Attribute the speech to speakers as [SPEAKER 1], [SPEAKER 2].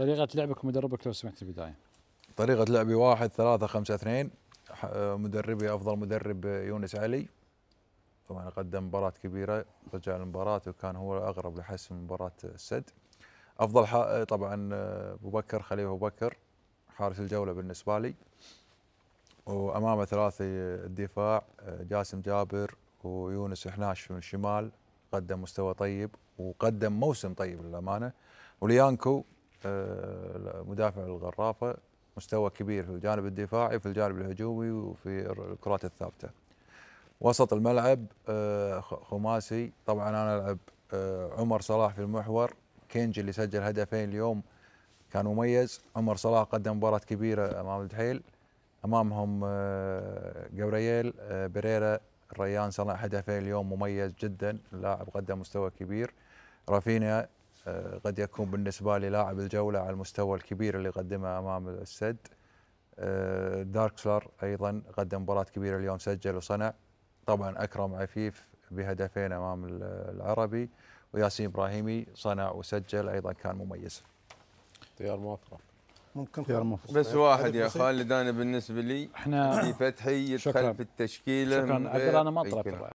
[SPEAKER 1] طريقة لعبك ومدربك لو سمحت البداية طريقة لعبي واحد ثلاثة خمسة اثنين آه، مدربي أفضل مدرب آه، يونس علي طبعا قدم مباراة كبيرة رجع المباراة وكان هو الأقرب لحسم مباراة السد أفضل آه، طبعا أبو بكر خليفة أبو بكر حارس الجولة بالنسبة لي وأمامه ثلاثي الدفاع جاسم جابر ويونس حناش من الشمال قدم مستوى طيب وقدم موسم طيب للأمانة وليانكو آه، مدافع الغرافه مستوى كبير في الجانب الدفاعي في الجانب الهجومي وفي الكرات الثابته وسط الملعب آه، خماسي طبعا انا العب آه، عمر صلاح في المحور كينج اللي سجل هدفين اليوم كان مميز عمر صلاح قدم مباراة كبيرة أمام الدحيل أمامهم جبريل بريرا الريان صنع هدفين اليوم مميز جدا اللاعب قدم مستوى كبير رافينيا آه، قد يكون بالنسبة لي لاعب الجولة على المستوى الكبير اللي قدمه أمام السد آه، داركسلر أيضا قدم مباراة كبيرة اليوم سجل وصنع طبعا أكرم عفيف بهدفين أمام العربي وياسين إبراهيمي صنع وسجل أيضا كان مميز اختيار موفق ممكن خيار موفق بس واحد يا خالد انا بالنسبه لي احنا فتحي يدخل في التشكيله شكرا اقدر انا ما طلبت